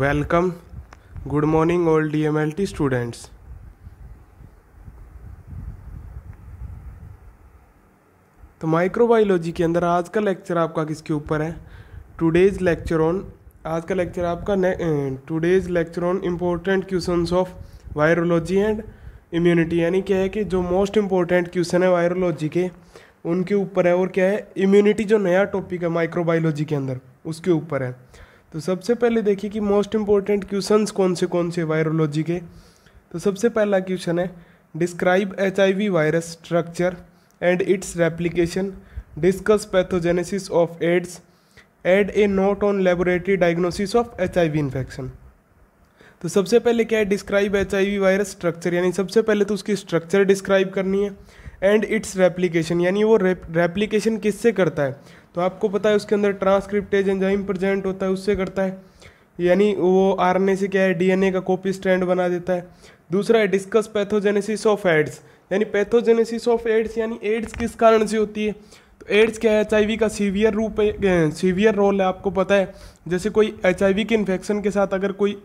welcome good morning all D M L T students तो microbiology के अंदर आज का लेक्चर आपका किसके ऊपर है टुडेज लेक्चर ऑन आज का लेक्चर आपका today's lecture on important questions of virology and immunity यानी क्या है कि जो मोस्ट इम्पोर्टेंट क्वेश्चन है वायरोलॉजी के उनके ऊपर है और क्या है इम्यूनिटी जो नया टॉपिक है माइक्रोबायोलॉजी के अंदर उसके ऊपर है तो सबसे पहले देखिए कि मोस्ट इम्पोर्टेंट क्वेश्चंस कौन से कौन से वायरोलॉजी के तो सबसे पहला क्वेश्चन है describe H virus structure and its replication discuss pathogenesis of AIDS add a note on laboratory diagnosis of H infection तो सबसे पहले क्या है डिस्क्राइब एच वायरस स्ट्रक्चर यानी सबसे पहले तो उसकी स्ट्रक्चर डिस्क्राइब करनी है एंड इट्स रेप्लीकेशन यानी वो रेप्लीकेशन किससे करता है तो आपको पता है उसके अंदर ट्रांसक्रिप्टेज एंजाइम प्रजेंट होता है उससे करता है यानी वो ए से क्या है डीएनए का कॉपी स्टैंड बना देता है दूसरा है डिस्कस पैथोजेनेसिस ऑफ एड्स यानी पैथोजेनेसिस ऑफ एड्स यानी एड्स किस कारण से होती है तो एड्स क्या है एच का सीवियर रूप है सीवियर रोल है आपको पता है जैसे कोई एच के इन्फेक्शन के साथ अगर कोई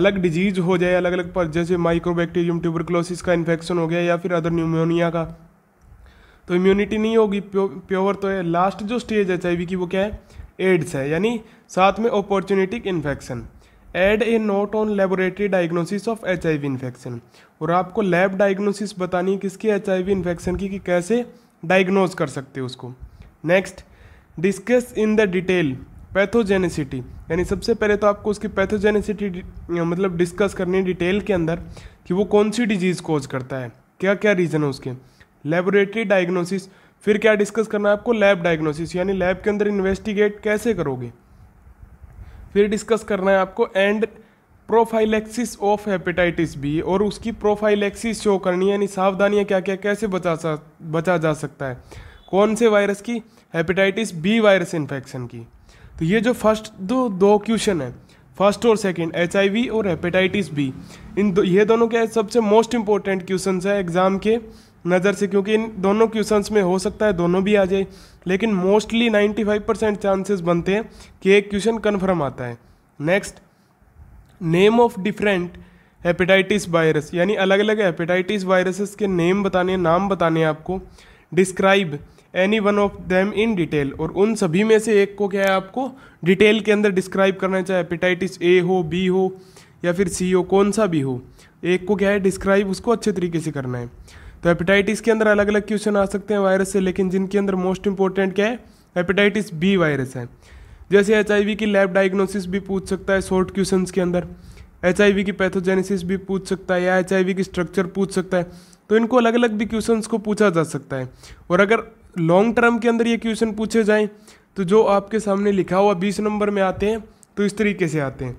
अलग डिजीज़ हो जाए अलग अलग पर जैसे माइक्रोबैक्टीरियम ट्यूबरक्लोसिस का इन्फेक्शन हो गया या फिर अदर न्यूमोनिया का तो इम्यूनिटी नहीं होगी प्योर तो है लास्ट जो स्टेज है एच की वो क्या है एड्स है यानी साथ में opportunistic infection add a note on laboratory diagnosis of H I V infection और आपको लैब डायग्नोसिस बतानी है किसकी एच आई वी इन्फेक्शन की कि कैसे डायग्नोज कर सकते हो उसको next discuss in the detail pathogenicity यानी सबसे पहले तो आपको उसकी पैथोजेनिसिटी मतलब डिस्कस करनी है डिटेल के अंदर कि वो कौन सी डिजीज़ कोज करता है क्या क्या रीज़न है उसके लेबोरेटरी डायग्नोसिस फिर क्या डिस्कस करना है आपको लैब डायग्नोसिस यानी लैब के अंदर इन्वेस्टिगेट कैसे करोगे फिर डिस्कस करना है आपको and prophylaxis of hepatitis B और उसकी प्रोफाइलेक्सिस शो करनी यानी सावधानियाँ क्या क्या कैसे बचा सा बचा जा सकता है कौन से वायरस की हेपेटाइटिस बी वायरस इन्फेक्शन की तो ये जो फर्स्ट दो दो क्वेश्चन है फर्स्ट और सेकंड एच और हेपेटाइटिस बी इन दो ये दोनों क्या है सबसे मोस्ट इंपॉर्टेंट क्वेश्चन है एग्ज़ाम के नज़र से क्योंकि इन दोनों क्वेश्चन में हो सकता है दोनों भी आ जाए लेकिन मोस्टली 95 परसेंट चांसेस बनते हैं कि एक क्वेश्चन कन्फर्म आता है next name of different hepatitis virus यानी अलग अलग हेपेटाइटिस वायरसेस के नेम बताने नाम बताने आपको describe any one of them in detail और उन सभी में से एक को क्या है आपको डिटेल के अंदर डिस्क्राइब करना है चाहे हेपेटाइटिस ए हो बी हो या फिर सी हो कौन सा भी हो एक को क्या है डिस्क्राइब उसको अच्छे तरीके से करना है तो हेपेटाइटिस के अंदर अलग अलग क्वेश्चन आ सकते हैं वायरस से लेकिन जिनके अंदर मोस्ट इंपॉर्टेंट क्या है हेपेटाइटिस बी वायरस है जैसे एच की लैब डायग्नोसिस भी पूछ सकता है शॉर्ट क्वेश्चन के अंदर एच की पैथोजेनेसिस भी पूछ सकता है या एच की स्ट्रक्चर पूछ सकता है तो इनको अलग अलग भी क्वेश्चन को पूछा जा सकता है और अगर लॉन्ग टर्म के अंदर ये क्वेश्चन पूछे जाएँ तो जो आपके सामने लिखा हुआ बीस नंबर में आते हैं तो इस तरीके से आते हैं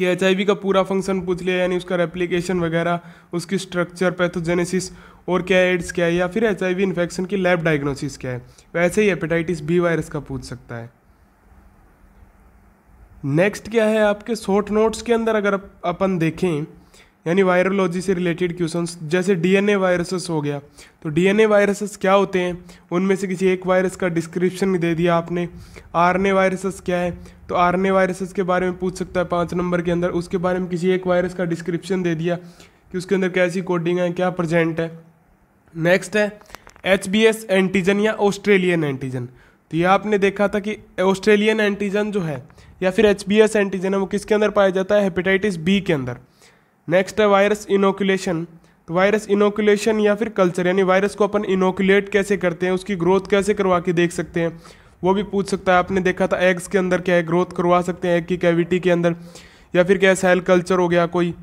कि एच का पूरा फंक्शन पूछ लिया यानी उसका रेप्लीकेशन वगैरह उसकी स्ट्रक्चर पैथोजेनेसिस और क्या एड्स क्या है या फिर एच इन्फेक्शन की लैब डायग्नोसिस क्या है वैसे ही हेपेटाइटिस बी वायरस का पूछ सकता है नेक्स्ट क्या है आपके शॉर्ट नोट्स के अंदर अगर अपन देखें यानी वायरोलॉजी से रिलेटेड क्वेश्चन जैसे डीएनए वायरसेस हो गया तो डीएनए वायरसेस क्या होते हैं उनमें से किसी एक वायरस का डिस्क्रिप्शन दे दिया आपने आरएनए वायरसेस क्या है तो आरएनए वायरसेस के बारे में पूछ सकता है पाँच नंबर के अंदर उसके बारे में किसी एक वायरस का डिस्क्रिप्शन दे दिया कि उसके अंदर कैसी कोडिंग है क्या प्रजेंट है नेक्स्ट है एच एंटीजन या ऑस्ट्रेलियन एंटीजन तो ये आपने देखा था कि ऑस्ट्रेलियन एंटीजन जो है या फिर एच एंटीजन है वो किसके अंदर पाया जाता है हेपेटाइटिस बी के अंदर नेक्स्ट है वायरस इनोकुलेशन तो वायरस इनोकुलेशन या फिर कल्चर यानी वायरस को अपन इनोकुलेट कैसे करते हैं उसकी ग्रोथ कैसे करवा के देख सकते हैं वो भी पूछ सकता है आपने देखा था एग्स के अंदर क्या है ग्रोथ करवा सकते हैं एग की कैविटी के अंदर या फिर क्या सेल कल्चर हो गया कोई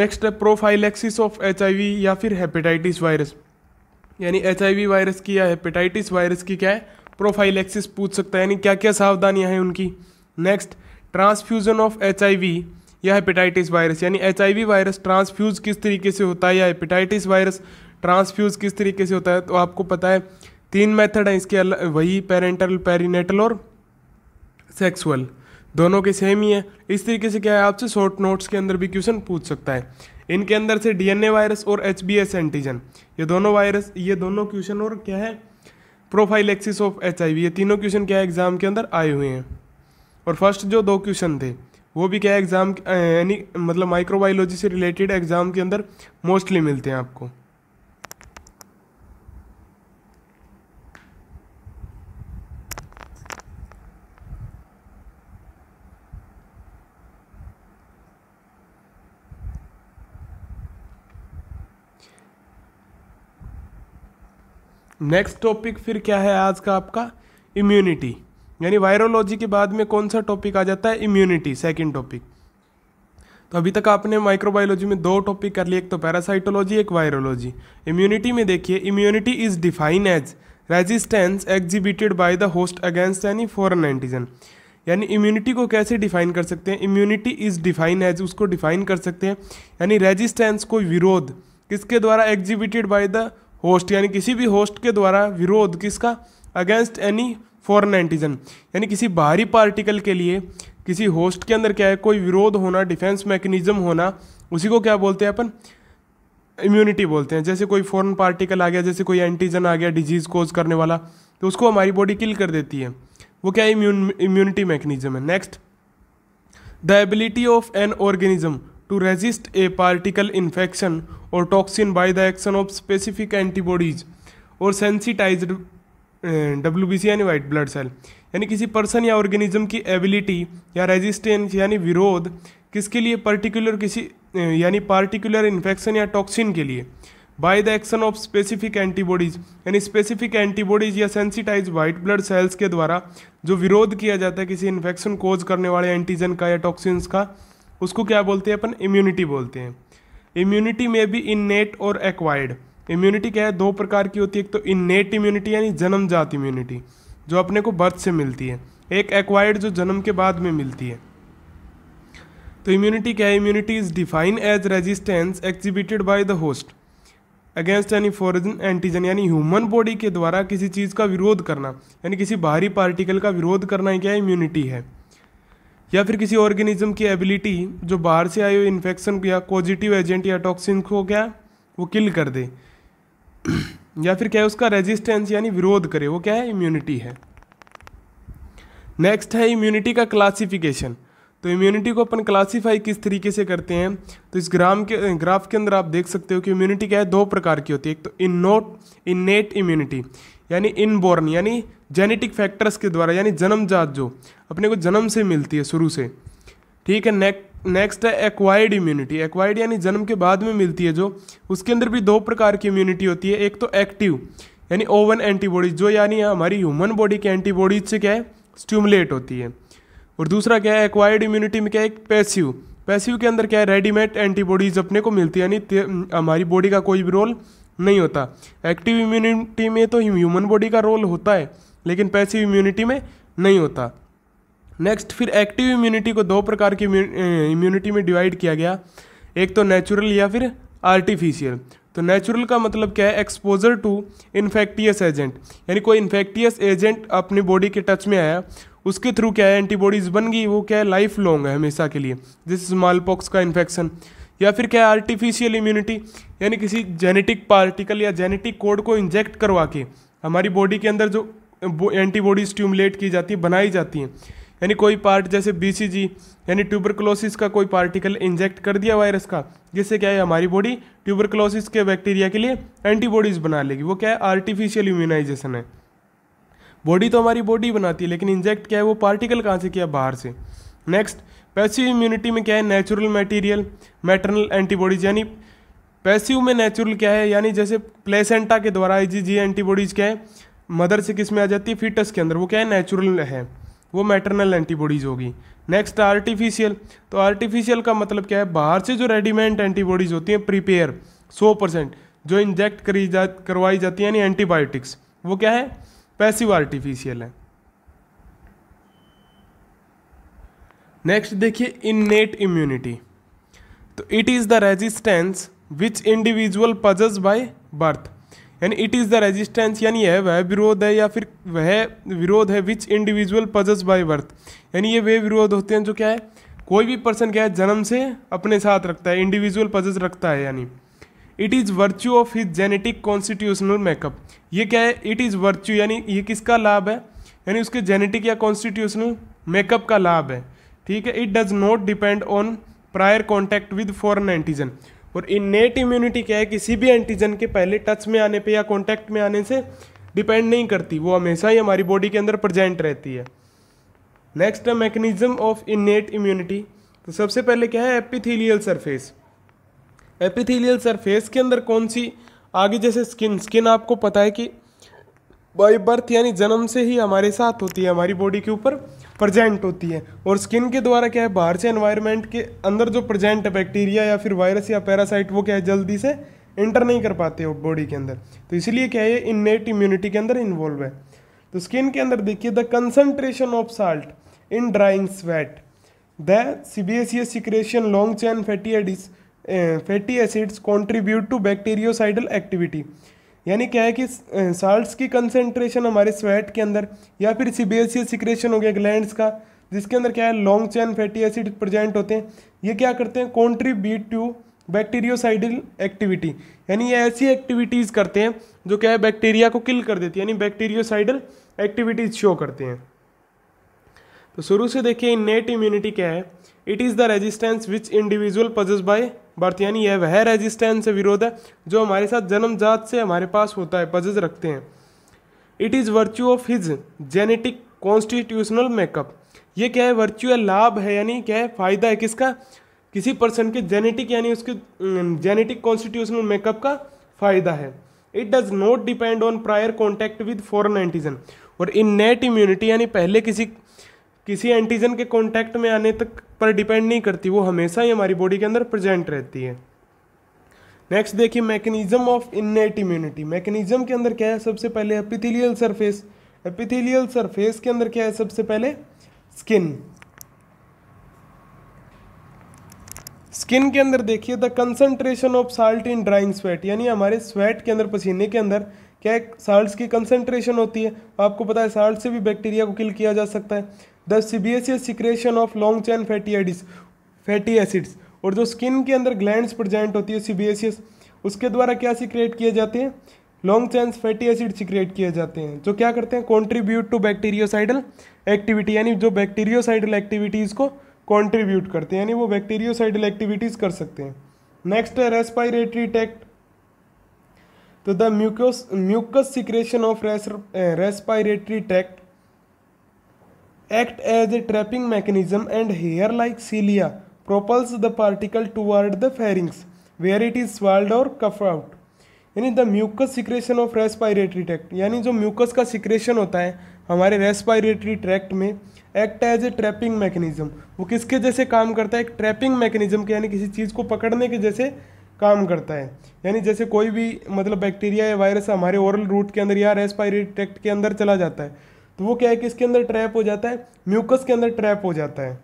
नेक्स्ट है प्रोफाइलेक्सिस ऑफ एच या फिर हेपेटाइटिस वायरस यानी एच वायरस की या हेपेटाइटिस वायरस की क्या है प्रोफाइलेक्सिस पूछ सकता है यानी क्या क्या सावधानियाँ हैं उनकी नेक्स्ट ट्रांसफ्यूज़न ऑफ एच या हेपेटाइटिस वायरस यानी एच वायरस ट्रांसफ्यूज किस तरीके से होता है या हेपेटाइटिस वायरस ट्रांसफ्यूज किस तरीके से होता है तो आपको पता है तीन मेथड हैं इसके अल वही पेरेंटल पेरीनेटल और सेक्सुअल दोनों के सेम ही है इस तरीके से क्या है आपसे शॉर्ट नोट्स के अंदर भी क्वेश्चन पूछ सकता है इनके अंदर से डीएनए वायरस और एच एंटीजन ये दोनों वायरस ये दोनों क्वेश्चन और क्या है प्रोफाइल एक्सिस ऑफ एच ये तीनों क्वेश्चन क्या है एग्जाम के अंदर आए हुए हैं और फर्स्ट जो दो क्वेश्चन थे वो भी क्या एग्ज़ाम यानी मतलब माइक्रोबायोलॉजी से रिलेटेड एग्ज़ाम के अंदर मोस्टली मिलते हैं आपको नेक्स्ट टॉपिक फिर क्या है आज का आपका इम्यूनिटी यानी वायरोलॉजी के बाद में कौन सा टॉपिक आ जाता है इम्यूनिटी सेकेंड टॉपिक तो अभी तक आपने माइक्रोबायोलॉजी में दो टॉपिक कर लिए एक तो पैरासाइटोलॉजी एक वायरोलॉजी इम्यूनिटी में देखिए immunity is define as resistance exhibited by the host against any foreign antigen यानी इम्यूनिटी को कैसे डिफाइन कर सकते हैं इम्यूनिटी इज डिफाइन एज उसको डिफाइन कर सकते हैं यानी रेजिस्टेंस को विरोध किसके द्वारा एग्जिबिटेड बाय द होस्ट यानी किसी भी होस्ट के द्वारा विरोध किसका अगेंस्ट एनी फॉरन एंटीजन यानी किसी बाहरी पार्टिकल के लिए किसी होस्ट के अंदर क्या है कोई विरोध होना डिफेंस मैकेनिज्म होना उसी को क्या बोलते हैं अपन इम्यूनिटी बोलते हैं जैसे कोई फॉरन पार्टिकल आ गया जैसे कोई एंटीजन आ गया डिजीज़ कोज करने वाला तो उसको हमारी बॉडी किल कर देती है वो क्या इम्यून इम्यूनिटी मैकेनिज्म है next the ability of an organism to resist a particle infection और toxin by the action of specific antibodies और सेंसिटाइज्ड डब्ल्यू बी सी यानी वाइट ब्लड सेल यानी किसी पर्सन या ऑर्गेनिज्म की एबिलिटी या resistance यानी विरोध किसके लिए पर्टिकुलर किसी यानी पार्टिकुलर इन्फेक्शन या टॉक्सिन के लिए by the action of specific antibodies यानी स्पेसिफिक एंटीबॉडीज या सेंसिटाइज वाइट ब्लड सेल्स के द्वारा जो विरोध किया जाता है किसी इन्फेक्शन कोज करने वाले एंटीजन का या टॉक्सिन्स का उसको क्या बोलते हैं अपन इम्यूनिटी बोलते हैं इम्यूनिटी में भी इन नेट और एक्वायर्ड इम्यूनिटी क्या है दो प्रकार की होती है एक तो नेट इम्यूनिटी यानी जन्म जात इम्यूनिटी जो अपने को बर्थ से मिलती है एक एक्वायर्ड जो जन्म के बाद में मिलती है तो इम्यूनिटी क्या है immunity is define as resistance exhibited by the host against यानी फॉरजन एंटीजन यानी ह्यूमन बॉडी के द्वारा किसी चीज़ का विरोध करना यानी किसी बाहरी पार्टिकल का विरोध करना ही क्या इम्यूनिटी है या फिर किसी ऑर्गेनिज्म की एबिलिटी जो बाहर से आए हुए इन्फेक्शन या पॉजिटिव एजेंट या टॉक्सिन को क्या वो किल कर दे या फिर क्या है उसका रेजिस्टेंस यानी विरोध करे वो क्या है इम्यूनिटी है नेक्स्ट है इम्यूनिटी का क्लासिफिकेशन तो इम्यूनिटी को अपन क्लासीफाई किस तरीके से करते हैं तो इस ग्राम के ग्राफ के अंदर आप देख सकते हो कि इम्यूनिटी क्या है दो प्रकार की होती है एक तो innate innate immunity यानी इनबोर्न यानी जेनेटिक फैक्टर्स के द्वारा यानी जन्मजात जो अपने को जन्म से मिलती है शुरू से ठीक है नेक्स्ट नेक्स्ट है एक्वायर्ड इम्यूनिटी एक्वायर्ड यानी जन्म के बाद में मिलती है जो उसके अंदर भी दो प्रकार की इम्यूनिटी होती है एक तो एक्टिव यानी ओवन एंटीबॉडीज जो यानी हमारी ह्यूमन बॉडी की एंटीबॉडीज से क्या है स्ट्यूमुलेट होती है और दूसरा क्या है एक्वायर्ड इम्यूनिटी में क्या है पैसिव पैसिव के अंदर क्या है रेडीमेड एंटीबॉडीज अपने को मिलती है यानी हमारी बॉडी का कोई भी रोल नहीं होता एक्टिव इम्यूनिटी में तो ह्यूमन बॉडी का रोल होता है लेकिन पैसिव इम्यूनिटी में नहीं होता नेक्स्ट फिर एक्टिव इम्यूनिटी को दो प्रकार की इम्यूनिटी में डिवाइड किया गया एक तो नेचुरल या फिर आर्टिफिशियल तो नेचुरल का मतलब क्या है एक्सपोजर टू इन्फेक्टियस एजेंट यानी कोई इन्फेक्टियस एजेंट अपनी बॉडी के टच में आया उसके थ्रू क्या है एंटीबॉडीज़ बन गई वो क्या है लाइफ लॉन्ग है हमेशा के लिए जैसे स्मॉल पॉक्स का इन्फेक्शन या फिर क्या है आर्टिफिशियल इम्यूनिटी यानी किसी जेनेटिक पार्टिकल या जेनेटिक कोड को इंजेक्ट करवा के हमारी बॉडी के अंदर जो एंटीबॉडीज़ स्ट्यूमुलेट की जाती है बनाई जाती हैं यानी कोई पार्ट जैसे बी यानी ट्यूबरकलोसिस का कोई पार्टिकल इंजेक्ट कर दिया वायरस का जिससे क्या है हमारी बॉडी ट्यूबरकलोसिस के बैक्टीरिया के लिए एंटीबॉडीज़ बना लेगी वो क्या है आर्टिफिशियल इम्यूनाइजेशन है बॉडी तो हमारी बॉडी बनाती है लेकिन इंजेक्ट क्या है वो पार्टिकल कहाँ से किया बाहर से नेक्स्ट पैसिव इम्यूनिटी में क्या है नेचुरल मटेरियल मैटरनल एंटीबॉडीज यानी पैसिव में नेचुरल क्या है यानी जैसे प्लेसेंटा के द्वारा आई एंटीबॉडीज क्या है मदर से किस में आ जाती है फीटस के अंदर वो क्या है नेचुरल है वो मैटरनल एंटीबॉडीज़ होगी नेक्स्ट आर्टिफिशियल तो आर्टिफिशियल का मतलब क्या है बाहर से जो रेडीमेड एंटीबॉडीज़ होती हैं प्रिपेयर सौ परसेंट जो इंजेक्ट करी जा करवाई जाती है यानी एंटीबायोटिक्स वो क्या है पैसिव आर्टिफिशियल है नेक्स्ट देखिए इननेट इम्यूनिटी तो it is the resistance which individual possesses by birth यानी इट इज़ द रेजिस्टेंस यानी यह वह विरोध है या फिर वह विरोध है which individual possesses by birth यानी ये वे विरोध होते हैं जो क्या है कोई भी पर्सन क्या है जन्म से अपने साथ रखता है इंडिविजुअल पजस रखता है यानी it is virtue of his genetic constitutional makeup ये क्या है इट इज़ वर्च्यू यानी ये किसका लाभ है यानी उसके जेनेटिक या कॉन्स्टिट्यूशनल मेकअप का लाभ है ठीक है it does not depend on prior contact with foreign antigen और इननेट इम्यूनिटी क्या है किसी भी एंटीजन के पहले टच में आने पे या कॉन्टैक्ट में आने से डिपेंड नहीं करती वो हमेशा ही हमारी बॉडी के अंदर प्रजेंट रहती है नेक्स्ट है मैकेनिज्म ऑफ इननेट इम्यूनिटी तो सबसे पहले क्या है एपिथीलियल सरफेस एपिथीलियल सरफेस के अंदर कौन सी आगे जैसे स्किन स्किन आपको पता है कि बाई बर्थ यानी जन्म से ही हमारे साथ होती है हमारी बॉडी के ऊपर प्रजेंट होती है और स्किन के द्वारा क्या है बाहर से एनवायरनमेंट के अंदर जो प्रजेंट है बैक्टीरिया या फिर वायरस या पैरासाइट वो क्या है जल्दी से इंटर नहीं कर पाते हो बॉडी के अंदर तो इसलिए क्या है इन नेट इम्यूनिटी के अंदर इन्वॉल्व है तो स्किन के अंदर देखिए the concentration of salt in drying sweat the sebaceous secretion long chain fatty acids fatty acids contribute to bactericidal activity यानी क्या है कि साल्ट्स की कंसेंट्रेशन हमारे स्वेट के अंदर या फिर सीबेसियस सिक्रेशन हो गया ग्लैंड्स का जिसके अंदर क्या है long chain fatty acid present होते हैं ये क्या करते हैं कॉन्ट्रीब्यूट टू बैक्टीरियोसाइडल एक्टिविटी यानी ये ऐसी एक्टिविटीज़ करते हैं जो क्या है बैक्टीरिया को किल कर देती है यानी बैक्टीरियोसाइडल एक्टिविटीज़ शो करते हैं तो शुरू से देखिए नेट इम्यूनिटी क्या है it is the resistance which individual possesses by birth यानी यह वह रेजिस्टेंस विरोध है जो हमारे साथ जन्मजात से हमारे पास होता है पजज रखते हैं it is virtue of his genetic constitutional makeup ये क्या है वर्चुअल लाभ है यानी क्या है फायदा है किसका किसी पर्सन के जेनेटिक यानी उसके जेनेटिक कॉन्स्टिट्यूशनल मेकअप का फायदा है it does not depend on prior contact with foreign antigen और इन नेट इम्यूनिटी यानी पहले किसी किसी एंटीजन के कॉन्टैक्ट में आने तक पर डिपेंड नहीं करती वो हमेशा ही हमारी बॉडी के अंदर प्रेजेंट रहती है नेक्स्ट देखिए mechanism of innate immunity mechanism के अंदर क्या है सबसे पहले एपिथेलियल सरफेस एपिथेलियल सरफेस के अंदर क्या है सबसे पहले स्किन स्किन के अंदर देखिए the concentration of salt in drying sweat यानी हमारे स्वेट के अंदर पसीने के अंदर क्या साल्ट की कंसंट्रेशन होती है आपको पता है साल्ट से भी बैक्टीरिया को किल किया जा सकता है the sebaceous sebaceous secretion of long chain fatty acids fatty acids और जो स्किन के अंदर ग्लैंड्स प्रजेंट होती है सी बी एस सीबीएसएस उसके द्वारा क्या सिक्रिएट किए जाते हैं long chain fatty acid secrete किए जाते हैं जो क्या करते हैं कॉन्ट्रीब्यूट टू बैक्टीरियोसाइडल एक्टिविटी यानी जो बैक्टीरियोसाइडल एक्टिविटीज़ को कॉन्ट्रीब्यूट करते हैं यानी वो बैक्टीरियोसाइडल एक्टिविटीज़ कर सकते हैं नेक्स्ट है रेस्पायरेटरी टैक्ट तो the mucous mucus secretion of respiratory tract act as a trapping mechanism and hair like cilia propels the particle toward the pharynx where it is swallowed or cough out यानी the mucus secretion of respiratory tract यानी जो mucus का सिक्रेशन होता है हमारे respiratory tract में act as a trapping mechanism वो किसके जैसे काम करता है एक ट्रैपिंग मैकेनिज्म के यानी किसी चीज़ को पकड़ने के जैसे काम करता है यानी जैसे कोई भी मतलब बैक्टीरिया या वायरस हमारे ओरल रूट के अंदर या रेस्पायरेटरी ट्रैक्ट के अंदर चला जाता है तो वो क्या है कि इसके अंदर ट्रैप हो जाता है म्यूकस के अंदर ट्रैप हो जाता है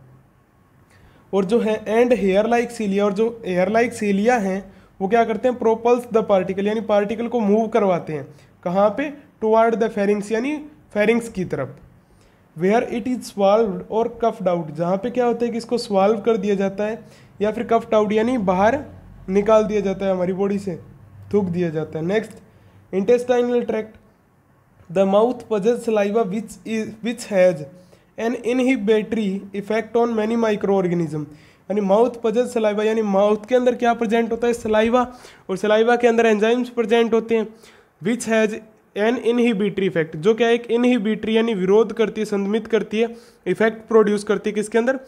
और जो है एंड हेयर लाइक सीलिया और जो हेयर लाइक सीलिया हैं वो क्या करते हैं प्रोपल्स द पार्टिकल यानी पार्टिकल को मूव करवाते हैं कहाँ पे टुवार्ड द फेरिंग्स यानी फेरिंग्स की तरफ वेयर इट इज़ स्वाल्व और कफ्ड आउट जहाँ पे क्या होता है कि इसको स्वाल्व कर दिया जाता है या फिर कफ्ड आउट यानी बाहर निकाल दिया जाता है हमारी बॉडी से थूक दिया जाता है next intestinal tract The mouth possesses which which, which has an inhibitory effect on many microorganism यानी माउथ पजल सलाइवा यानी माउथ के अंदर क्या प्रेजेंट होता है सलाइवा और सलाइवा के अंदर एंजाइम्स प्रेजेंट होते हैं which has an inhibitory effect जो क्या एक इनहिबिटरी यानी विरोध करती है संदमित करती है इफेक्ट प्रोड्यूस करती है किसके अंदर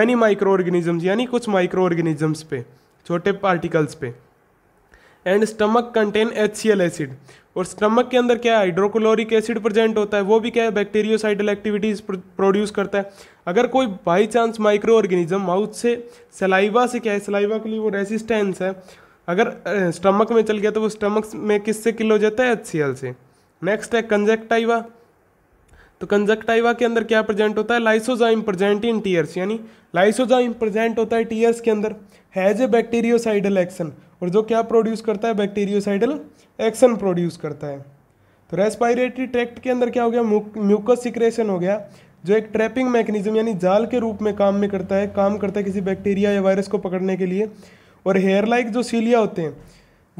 मैनी माइक्रो ऑर्गेनिजम्स यानी कुछ माइक्रो ऑर्गेनिजम्स पे छोटे पार्टिकल्स पे and stomach contain H C L acid और स्टमक के अंदर क्या है हाइड्रोक्लोरिक एसिड प्रेजेंट होता है वो भी क्या है बैक्टीरियोसाइडल एक्टिविटीज प्रोड्यूस करता है अगर कोई by chance microorganism mouth से सलाइवा से क्या है सलाइवा के लिए वो रेसिस्टेंस है अगर स्टमक में चल गया तो वो स्टमक में किससे किल हो जाता है एच सी एल से नेक्स्ट है कंजेक्टाइवा तो कंजक्टाइवा के अंदर क्या प्रेजेंट होता है लाइसोजाइम प्रेजेंट इन टीयर्स यानी लाइसोजाइम प्रेजेंट होता है टीयर्स के अंदर हैज़ ए बैक्टीरियोसाइडल एक्शन और जो क्या प्रोड्यूस करता है बैक्टीरियोसाइडल एक्शन प्रोड्यूस करता है तो रेस्पायरेटरी ट्रैक्ट के अंदर क्या हो गया म्यूकस सिक्रेशन हो गया जो एक ट्रैपिंग मैकेनिज्म यानी जाल के रूप में काम में करता है काम करता है किसी बैक्टीरिया या वायरस को पकड़ने के लिए और हेयर लाइक जो सीलिया होते हैं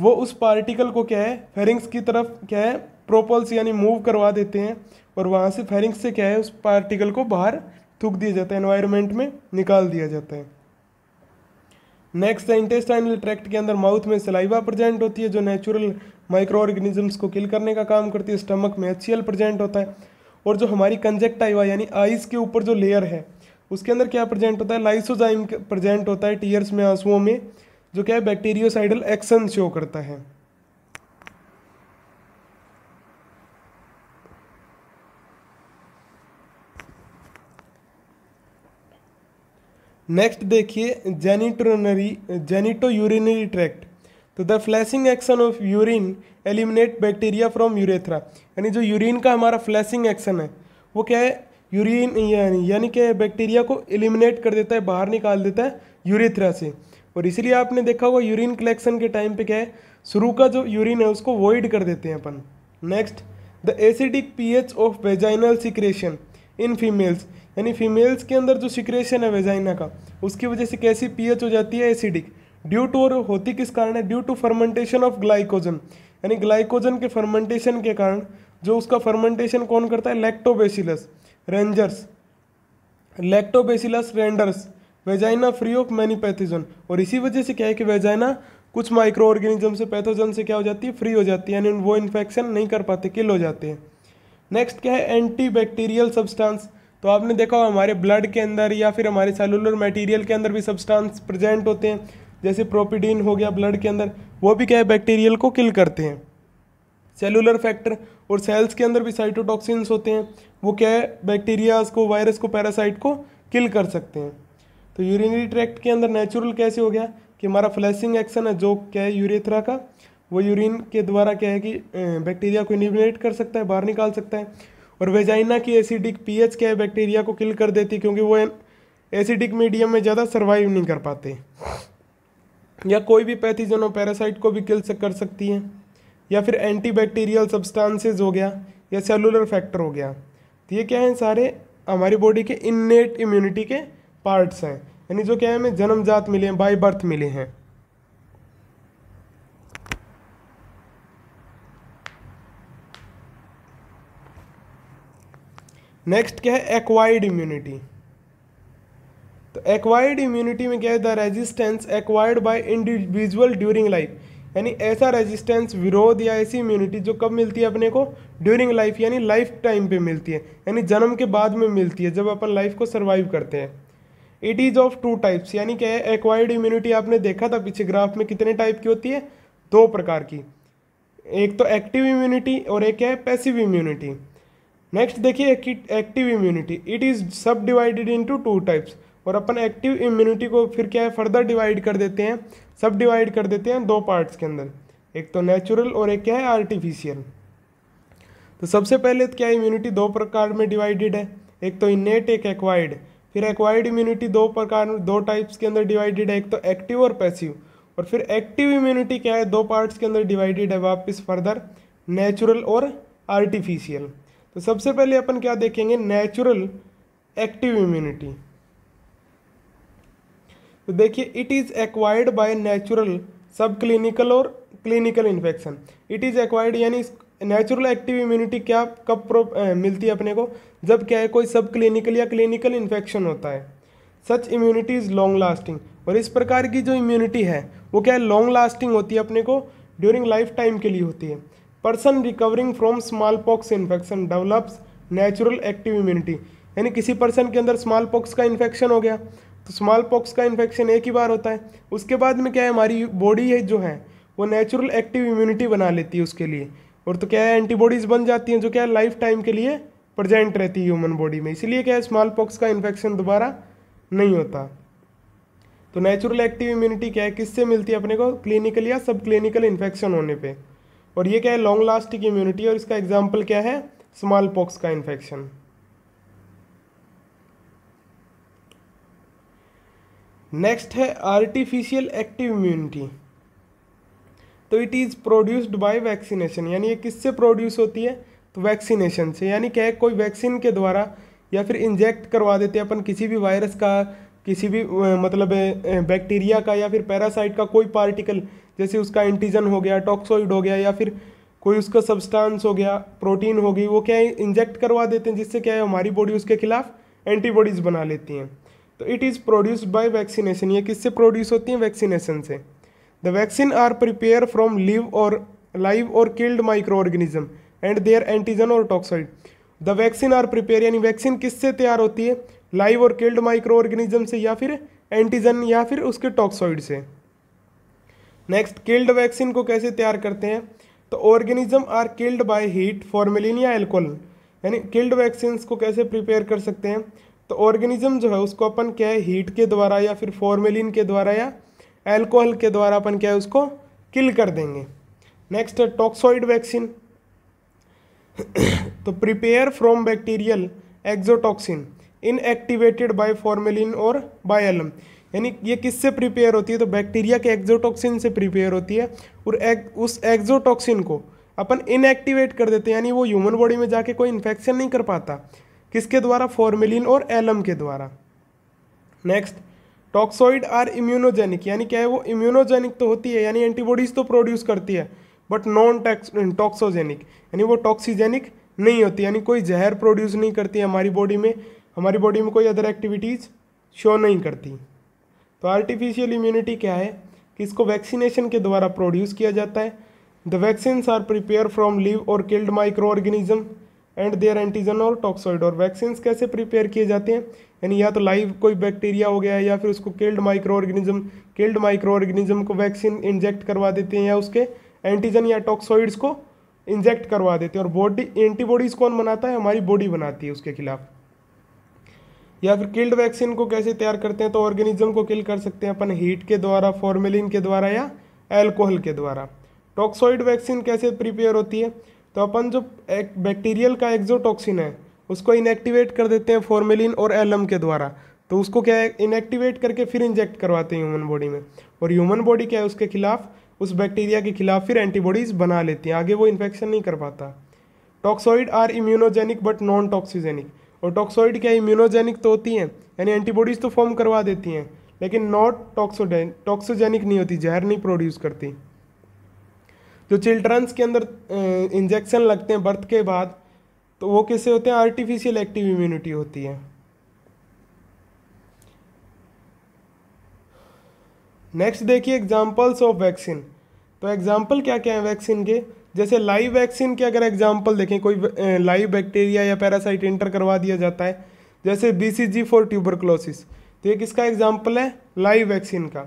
वो उस पार्टिकल को क्या है फेरिंग्स की तरफ क्या है प्रोपल्स यानी मूव करवा देते हैं और वहाँ से फेरिंग्स से क्या है उस पार्टिकल को बाहर थूक दिया जाता है एनवायरनमेंट में निकाल दिया जाता है नेक्स्ट है इंटेस्टाइनल ट्रैक्ट के अंदर माउथ में सिलाइवा प्रेजेंट होती है जो नेचुरल माइक्रो ऑर्गेनिजम्स को किल करने का काम करती है स्टमक में एच प्रेजेंट होता है और जो हमारी कंजेक्टाइवा यानी आइस के ऊपर जो लेयर है उसके अंदर क्या प्रेजेंट होता है लाइसोजाइम प्रेजेंट होता है टीयर्स में आंसुओं में जो क्या है बैक्टीरियोसाइडल एक्शन शो करता है नेक्स्ट देखिए जेनिटोनरी जेनिटो यूरिनरी ट्रैक्ट तो the flushing action of urine eliminate bacteria from urethra यानी जो यूरिन का हमारा फ्लैशिंग एक्शन है वो क्या है यूरिन यानी कि बैक्टीरिया को एलिमिनेट कर देता है बाहर निकाल देता है यूरेथ्रा से और इसीलिए आपने देखा होगा यूरिन कलेक्शन के टाइम पे क्या है शुरू का जो यूरिन है उसको वॉइड कर देते हैं अपन next the acidic pH of vaginal secretion in females यानी फीमेल्स के अंदर जो सिक्रेशन है वेजाइना का उसकी वजह से कैसी पीएच हो जाती है एसिडिक ड्यू टू और होती किस कारण है due to fermentation of glycogen यानी ग्लाइकोजन के फर्मेंटेशन के कारण जो उसका फर्मेंटेशन कौन करता है lactobacillus renders lactobacillus renders vagina free of many pathogen और इसी वजह से क्या है कि वेजाइना कुछ माइक्रो ऑर्गेनिज्म से पैथोजन से क्या हो जाती है फ्री हो जाती है यानी वो इन्फेक्शन नहीं कर पाते किल हो जाते हैं नेक्स्ट क्या है एंटी बैक्टीरियल सब्सटेंस तो आपने देखा हमारे ब्लड के अंदर या फिर हमारे सेलुलर मटेरियल के अंदर भी सब्सटेंस प्रेजेंट होते हैं जैसे प्रोपीडीन हो गया ब्लड के अंदर वो भी क्या है बैक्टीरियल को किल करते हैं सेलुलर फैक्टर और सेल्स के अंदर भी साइटोटॉक्सिन्स होते हैं वो क्या है बैक्टीरियाज को वायरस को पैरासाइट को किल कर सकते हैं तो यूरिनरी ट्रैक्ट के अंदर नेचुरल कैसे हो गया कि हमारा फ्लैशिंग एक्शन है जो क्या है यूरेथ्रा का वो यूरिन के द्वारा क्या है कि बैक्टीरिया को इनिमिनेट कर सकता है बाहर निकाल सकता है और वेजाइना की एसिडिक पीएच एच के बैक्टीरिया को किल कर देती क्योंकि वो एसिडिक मीडियम में ज़्यादा सर्वाइव नहीं कर पाते या कोई भी पैथीजनो पैरासाइट को भी किल कर सकती है या फिर एंटीबैक्टीरियल सब्सटेंसेस हो गया या सेलुलर फैक्टर हो गया तो ये क्या है सारे हमारी बॉडी के इननेट इम्यूनिटी के पार्ट्स हैं यानी जो क्या है हमें जन्मजात मिले हैं बाई बर्थ मिले हैं नेक्स्ट क्या है एक्वाइड इम्यूनिटी तो एक्वायर्ड इम्यूनिटी में क्या है the resistance acquired by individual during life यानी ऐसा रेजिस्टेंस विरोध या ऐसी इम्यूनिटी जो कब मिलती है अपने को ड्यूरिंग लाइफ यानी लाइफ टाइम पे मिलती है यानी जन्म के बाद में मिलती है जब अपन लाइफ को सर्वाइव करते हैं it is of two types यानी क्या है एक्वायर्ड इम्यूनिटी आपने देखा था पीछे ग्राफ में कितने टाइप की होती है दो प्रकार की एक तो एक्टिव इम्यूनिटी और एक है पैसिव इम्यूनिटी नेक्स्ट देखिए active immunity it is subdivided into two types और अपन एक्टिव इम्यूनिटी को फिर क्या है फर्दर डिवाइड कर देते हैं सब डिवाइड कर देते हैं दो पार्ट्स के अंदर एक तो नेचुरल और एक क्या है आर्टिफिशियल तो सबसे पहले क्या इम्यूनिटी दो प्रकार में डिवाइडेड है एक तो इनेट एक एक्वाइड फिर एक्वाइड इम्यूनिटी दो प्रकार दो टाइप्स के अंदर डिवाइडेड है एक तो एक्टिव और पैसिव और फिर एक्टिव इम्यूनिटी क्या है दो पार्ट्स के अंदर डिवाइडेड है वापस फर्दर नेचुरल और आर्टिफिशियल तो सबसे पहले अपन क्या देखेंगे नेचुरल एक्टिव इम्यूनिटी तो देखिए it is acquired by natural subclinical or clinical infection it is acquired यानी नेचुरल एक्टिव इम्यूनिटी क्या कब प्रो मिलती है अपने को जब क्या है कोई सब क्लिनिकल या क्लिनिकल इन्फेक्शन होता है such immunity is long lasting और इस प्रकार की जो इम्यूनिटी है वो क्या है लॉन्ग लास्टिंग होती है अपने को ड्यूरिंग लाइफ टाइम के लिए होती है person recovering from smallpox infection develops natural active immunity यानी किसी पर्सन के अंदर स्मॉल पॉक्स का इन्फेक्शन हो गया तो स्मॉल पॉक्स का इन्फेक्शन एक ही बार होता है उसके बाद में क्या है हमारी बॉडी है जो है वो नेचुरल एक्टिव इम्यूनिटी बना लेती है उसके लिए और तो क्या है एंटीबॉडीज़ बन जाती हैं जो क्या है लाइफ टाइम के लिए प्रजेंट रहती है ह्यूमन बॉडी में इसलिए क्या है स्मॉल पॉक्स का इन्फेक्शन दोबारा नहीं होता तो नेचुरल एक्टिव इम्यूनिटी क्या है किससे मिलती है अपने को क्लिनिकल या सब क्लिनिकल इन्फेक्शन होने पर और ये क्या है लॉन्ग लास्टिंग इम्यूनिटी और इसका एग्जाम्पल क्या है स्मॉल पॉक्स का इन्फेक्शन नेक्स्ट है आर्टिफिशियल एक्टिव इम्यूनिटी तो it is produced by vaccination यानी ये किससे प्रोड्यूस होती है तो वैक्सीनेशन से यानी क्या है कोई वैक्सीन के द्वारा या फिर इंजेक्ट करवा देते हैं अपन किसी भी वायरस का किसी भी मतलब बैक्टीरिया का या फिर पैरासाइट का कोई पार्टिकल जैसे उसका एंटीजन हो गया टॉक्सोइड हो गया या फिर कोई उसका सब्सटेंस हो गया प्रोटीन हो गई वो क्या है इंजेक्ट करवा देते हैं जिससे क्या है हमारी बॉडी उसके खिलाफ एंटीबॉडीज़ बना लेती हैं तो it is produce by vaccination ये किससे प्रोड्यूस होती हैं वैक्सीनेशन से the vaccine are prepare from live or live or killed microorganism and their antigen or toxoid the vaccine are prepare यानी वैक्सीन किससे तैयार होती है live or killed micro organism से या फिर एंटीजन या फिर उसके टॉक्सॉइड से नेक्स्ट किल्ड वैक्सीन को कैसे तैयार करते हैं तो organism are killed by heat formalin या एल्कोहल यानी किल्ड वैक्सीन्स को कैसे प्रिपेयर कर सकते हैं तो ऑर्गेनिज्म जो है उसको अपन क्या है हीट के द्वारा या फिर फॉर्मेलिन के द्वारा या एल्कोहल के द्वारा अपन क्या है उसको किल कर देंगे नेक्स्ट है टॉक्सॉइड वैक्सीन तो prepare from bacterial exotoxin inactivated by formalin or alum यानी ये किससे प्रिपेयर होती है तो बैक्टीरिया के एक्जोटॉक्सिन से प्रिपेयर होती है और एक, उस एक्जोटॉक्सिन को अपन इनएक्टिवेट कर देते हैं यानी वो ह्यूमन बॉडी में जाके कोई इन्फेक्शन नहीं कर पाता किसके द्वारा फॉर्मेलिन और एलम के द्वारा नेक्स्ट टॉक्सोइड आर इम्यूनोजेनिक यानी क्या है वो इम्यूनोजेनिक तो होती है यानी एंटीबॉडीज़ तो प्रोड्यूस करती है बट नॉन टैक्स टॉक्सोजेनिक यानी वो टॉक्सीजेनिक नहीं होती यानी कोई जहर प्रोड्यूस नहीं करती हमारी बॉडी में हमारी बॉडी में कोई अदर एक्टिविटीज़ शो नहीं करती तो आर्टिफिशियल इम्यूनिटी क्या है कि इसको वैक्सीनेशन के द्वारा प्रोड्यूस किया जाता है the vaccines are prepare from live or killed microorganism and their antigen or toxoid और वैक्सीन कैसे प्रिपेयर किए जाते हैं यानी या तो लाइव कोई बैक्टीरिया हो गया है या फिर उसको killed microorganism killed microorganism को वैक्सीन इंजेक्ट करवा देते हैं या उसके एंटीजन या टॉक्सॉइड्स को इंजेक्ट करवा देते हैं और बॉडी एंटीबॉडीज़ कौन बनाता है हमारी बॉडी बनाती है उसके खिलाफ़ या फिर किल्ड वैक्सीन को कैसे तैयार करते हैं तो ऑर्गेनिज्म को किल कर सकते हैं अपन हीट के द्वारा फॉर्मेलिन के द्वारा या एल्कोहल के द्वारा टॉक्सॉइड वैक्सीन कैसे प्रिपेयर होती है तो अपन जो एक बैक्टीरियल का एक्जोटॉक्सिन है उसको इनएक्टिवेट कर देते हैं फॉर्मेलिन और एलम के द्वारा तो उसको क्या है इनएक्टिवेट करके फिर इंजेक्ट करवाते हैं ह्यूमन बॉडी में और ह्यूमन बॉडी क्या है उसके खिलाफ उस बैक्टीरिया के खिलाफ फिर एंटीबॉडीज़ बना लेती हैं आगे वो इन्फेक्शन नहीं कर पाता toxoid are immunogenic but non toxigenic और टॉक्सोइड क्या इम्यूनोजेनिक तो होती हैं यानी एंटीबॉडीज़ तो फॉर्म करवा देती हैं लेकिन नॉट टॉक्सोडेन टॉक्सोजेनिक नहीं होती जहर नहीं प्रोड्यूस करती जो चिल्ड्रंस के अंदर इंजेक्शन लगते हैं बर्थ के बाद तो वो कैसे होते हैं आर्टिफिशियल एक्टिव इम्यूनिटी होती है नेक्स्ट देखिए एग्जांपल्स ऑफ वैक्सीन तो एग्जांपल क्या क्या है वैक्सीन के जैसे लाइव वैक्सीन के अगर एग्जाम्पल देखें कोई लाइव बैक्टीरिया या पैरासाइट इंटर करवा दिया जाता है जैसे B C G for tuberculosis तो ये किसका एग्जाम्पल है लाइव वैक्सीन का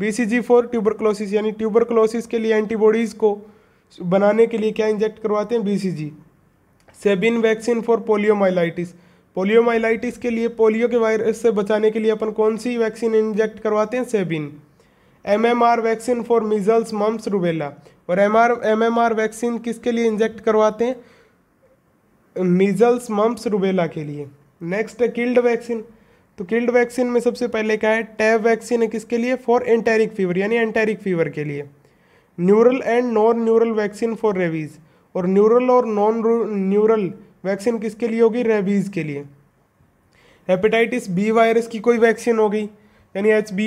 B C G for tuberculosis यानी ट्यूबरक्लोसिस के लिए एंटीबॉडीज़ को बनाने के लिए क्या इंजेक्ट करवाते हैं B C G Sabin vaccine for poliomyelitis poliomyelitis के लिए पोलियो के वायरस से बचाने के लिए अपन कौन सी वैक्सीन इंजेक्ट करवाते हैं Sabin M M R vaccine for measles mumps rubella और M R M M R vaccine किसके लिए इंजेक्ट करवाते हैं मीजल्स मम्स रूबेला के लिए नेक्स्ट है किल्ड वैक्सीन तो किल्ड वैक्सीन में सबसे पहले क्या है टैब वैक्सीन है किसके लिए फॉर एंटेरिक फीवर यानी एंटेरिक फीवर के लिए neural and non neural vaccine for rabies और न्यूरल और नॉन न्यूरल वैक्सीन किसके लिए होगी रेबीज़ के लिए हेपेटाइटिस बी वायरस की कोई वैक्सीन होगी यानी H B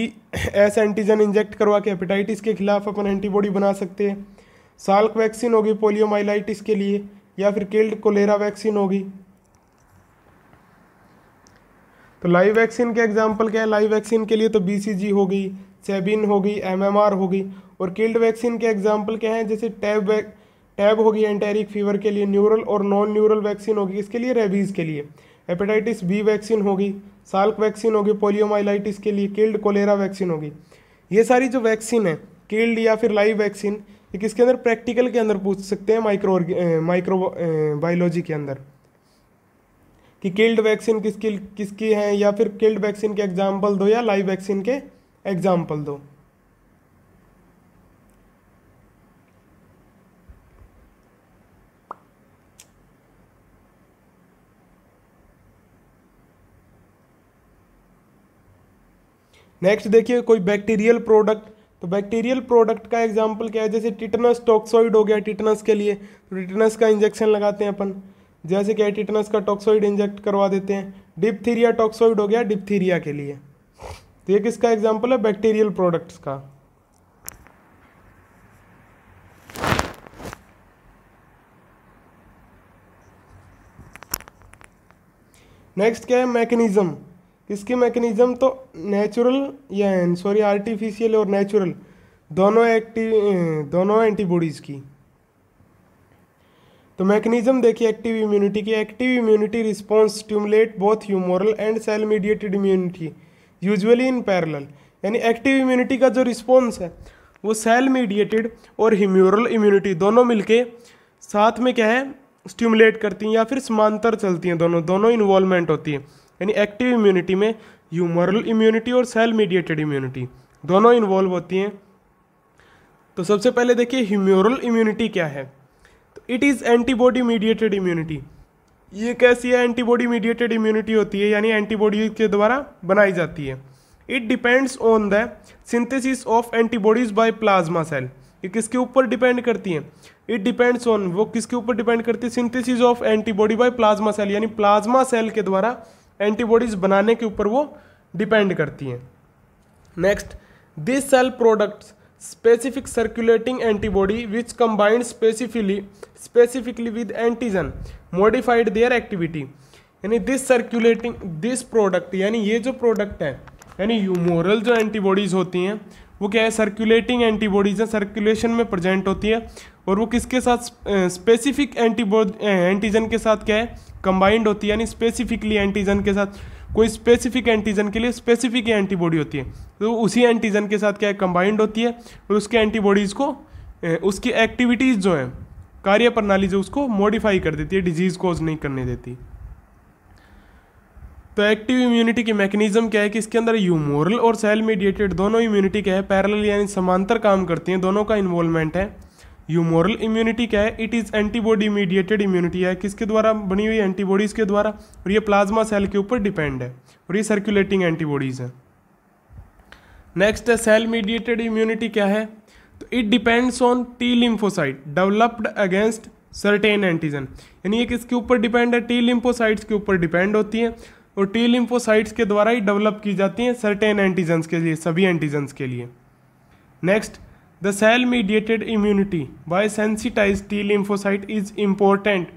S antigen inject करवा के हेपेटाइटिस के खिलाफ अपन एंटीबॉडी बना सकते हैं साल्क वैक्सीन होगी पोलियोमाइलाइटिस के लिए या फिर किल्ड कोलेरा वैक्सीन होगी तो लाइव वैक्सीन के एग्जाम्पल क्या है लाइव वैक्सीन के लिए तो बी सी जी सेबिन चैबिन होगी एम आर होगी और किल्ड वैक्सीन के एग्जाम्पल क्या है जैसे टैब वैक टैब होगी एंटेरिक फीवर के लिए न्यूरल और नॉन न्यूरल वैक्सीन होगी इसके लिए रेबीज़ के लिए हेपेटाइटिस बी वैक्सीन होगी साल्क वैक्सीन होगी पोलियोमाइलाइटिस के लिए किल्ड कोलेरा वैक्सीन होगी ये सारी जो वैक्सीन है किल्ड या फिर लाइव वैक्सीन ये किसके अंदर प्रैक्टिकल के अंदर पूछ सकते हैं माइक्रो माइक्रो बायोलॉजी के अंदर कि किल्ड वैक्सीन किसकी किसकी है या फिर किल्ड वैक्सीन के एग्जाम्पल दो या लाइव वैक्सीन के एग्जाम्पल दो नेक्स्ट देखिए कोई बैक्टीरियल प्रोडक्ट तो बैक्टीरियल प्रोडक्ट का एग्जाम्पल क्या है जैसे टिटनस टॉक्सॉइड हो गया टिटनस के लिए तो टिटनस का इंजेक्शन लगाते हैं अपन जैसे क्या है टिटनस का टॉक्सॉइड इंजेक्ट करवा देते हैं डिप्थीरिया टॉक्सॉइड हो गया डिप्थीरिया के लिए तो ये किसका एग्जाम्पल है बैक्टीरियल प्रोडक्ट्स का नेक्स्ट क्या है मैकेनिज्म इसकी मैकेनिज़्म तो नेचुरल या सॉरी आर्टिफिशियल और नेचुरल दोनों एक्टिव दोनों एंटीबॉडीज़ की तो मैकेनिज्म देखिए एक्टिव इम्यूनिटी की active immunity response stimulate both humoral and cell mediated immunity usually in parallel यानी एक्टिव इम्यूनिटी का जो रिस्पॉन्स है वो सेल मीडिएटेड और ह्यूमोरल इम्यूनिटी दोनों मिलके साथ में क्या है स्टिमुलेट करती हैं या फिर समांतर चलती हैं दोनों दोनों इन्वॉल्वमेंट होती है यानी एक्टिव इम्यूनिटी में ह्यूमरल इम्यूनिटी और सेल मीडिएटेड इम्यूनिटी दोनों इन्वॉल्व होती हैं तो सबसे पहले देखिए ह्यूमरल इम्यूनिटी क्या है तो it is antibody mediated immunity ये कैसी है एंटीबॉडी मीडिएटेड इम्यूनिटी होती है यानी एंटीबॉडी के द्वारा बनाई जाती है it depends on the synthesis of antibodies by plasma cell ये किसके ऊपर डिपेंड करती है इट डिपेंड्स ऑन वो किसके ऊपर डिपेंड करती है synthesis of antibody by plasma cell यानी प्लाज्मा सेल के द्वारा एंटीबॉडीज़ बनाने के ऊपर वो डिपेंड करती हैं next this cell products specific circulating antibody which combined specifically specifically with antigen modified their activity यानी दिस सर्कुलेटिंग दिस प्रोडक्ट यानी ये जो प्रोडक्ट है यानी यूमोरल जो एंटीबॉडीज़ होती हैं वो क्या है सर्कुलेटिंग एंटीबॉडीज़ हैं सर्कुलेशन में प्रेजेंट होती है और वो किसके साथ स्पेसिफिक एंटीबॉडी एंटीजन के साथ क्या है कंबाइंड होती है यानी स्पेसिफिकली एंटीजन के साथ कोई स्पेसिफिक एंटीजन के लिए स्पेसिफिक एंटीबॉडी होती है तो उसी एंटीजन के साथ क्या है कंबाइंड होती है और उसके एंटीबॉडीज़ को उसकी एक्टिविटीज़ जो हैं कार्य प्रणाली जो उसको मॉडिफाई कर देती है डिजीज़ कोज नहीं करने देती तो एक्टिव इम्यूनिटी की मैकेनिज्म क्या है कि इसके अंदर यूमोरल और सेल मीडिएटेड दोनों इम्यूनिटी क्या है पैरल यानी समांतर काम करती हैं दोनों का इन्वॉल्वमेंट है यूमोरल इम्यूनिटी क्या है it is antibody mediated immunity है किसके द्वारा बनी हुई एंटीबॉडीज़ के द्वारा और ये प्लाज्मा सेल के ऊपर डिपेंड है और ये सर्कुलेटिंग एंटीबॉडीज़ हैं नेक्स्ट है सेल मीडिएटेड इम्यूनिटी क्या है तो it depends on T lymphocyte developed against certain antigen यानी ये किसके ऊपर डिपेंड है टी लिम्फोसाइट्स के ऊपर डिपेंड होती हैं और टी लिम्फोसाइट्स के द्वारा ही डेवलप की जाती हैं सर्टेन एंटीजन्स के लिए सभी एंटीजन्स के लिए next the cell mediated immunity by sensitize T lymphocyte is important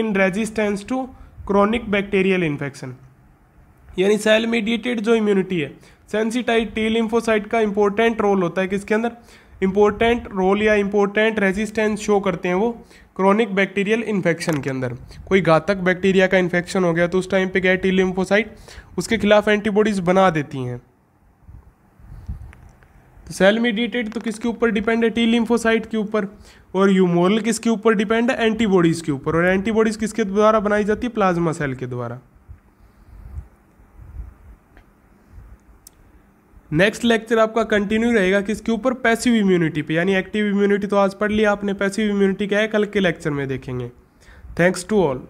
in resistance to chronic bacterial infection यानी सेल मीडिएटेड जो इम्यूनिटी है सेंसिटाइज टी लिम्फोसाइट का इंपॉर्टेंट रोल होता है किसके अंदर इंपॉर्टेंट रोल या इंपॉर्टेंट रेजिस्टेंस शो करते हैं वो क्रॉनिक बैक्टीरियल इन्फेक्शन के अंदर कोई घातक बैक्टीरिया का इन्फेक्शन हो गया तो उस टाइम पे क्या टी लिम्फोसाइट उसके खिलाफ एंटीबॉडीज बना देती हैं तो सेल मीडिएटेड तो किसके ऊपर डिपेंड है टी लिम्फोसाइट के ऊपर और यूमोरल किसके ऊपर डिपेंड है एंटीबॉडीज़ के ऊपर और एंटीबॉडीज़ किसके द्वारा बनाई जाती है प्लाज्मा सेल के द्वारा नेक्स्ट लेक्चर आपका कंटिन्यू रहेगा किसके ऊपर पैसिव इम्यूनिटी पे यानी एक्टिव इम्यूनिटी तो आज पढ़ लिया आपने पैसिव इम्यूनिटी क्या है कल के लेक्चर में देखेंगे थैंक्स टू ऑल